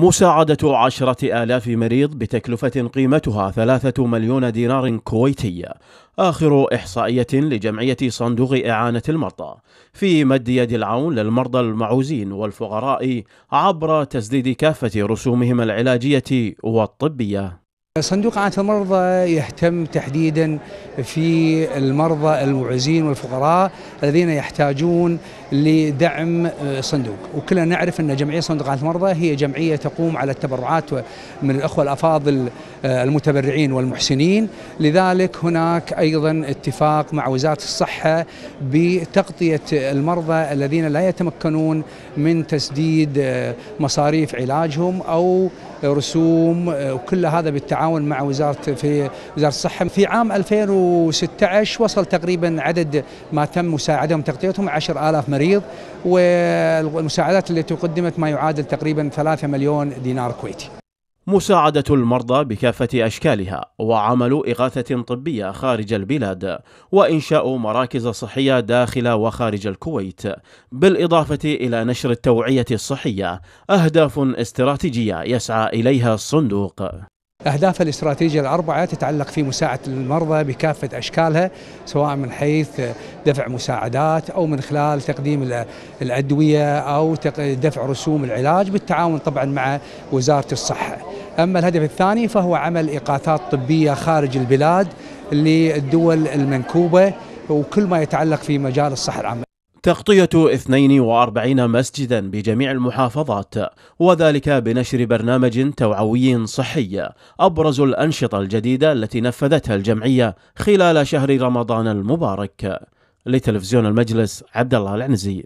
مساعدة عشرة آلاف مريض بتكلفة قيمتها ثلاثة مليون دينار كويتي آخر إحصائية لجمعية صندوق إعانة المرضى في مد يد العون للمرضى المعوزين والفقراء عبر تسديد كافة رسومهم العلاجية والطبية صندوق إعانة المرضى يهتم تحديدا في المرضى المعزين والفقراء الذين يحتاجون لدعم آه، صندوق وكلنا نعرف أن جمعية صندوق إعانة المرضى هي جمعية تقوم على التبرعات من الأخوة الأفاضل آه، المتبرعين والمحسنين لذلك هناك أيضا اتفاق مع وزارة الصحة بتغطية المرضى الذين لا يتمكنون من تسديد آه، مصاريف علاجهم أو رسوم آه، وكل هذا بالتعاون مع وزاره في وزاره الصحه في عام 2016 وصل تقريبا عدد ما تم مساعدهم تغطيتهم 10000 مريض والمساعدات التي قدمت ما يعادل تقريبا 3 مليون دينار كويتي مساعدة المرضى بكافة أشكالها وعمل إغاثة طبية خارج البلاد وإنشاء مراكز صحية داخل وخارج الكويت بالإضافة إلى نشر التوعية الصحية أهداف استراتيجية يسعى إليها الصندوق أهداف الاستراتيجية الأربعة تتعلق في مساعدة المرضى بكافة أشكالها سواء من حيث دفع مساعدات أو من خلال تقديم الأدوية أو دفع رسوم العلاج بالتعاون طبعا مع وزارة الصحة أما الهدف الثاني فهو عمل إقاثات طبية خارج البلاد للدول المنكوبة وكل ما يتعلق في مجال الصحة العامة تغطية 42 مسجدا بجميع المحافظات وذلك بنشر برنامج توعوي صحي أبرز الأنشطة الجديدة التي نفذتها الجمعية خلال شهر رمضان المبارك لتلفزيون المجلس عبد الله العنزي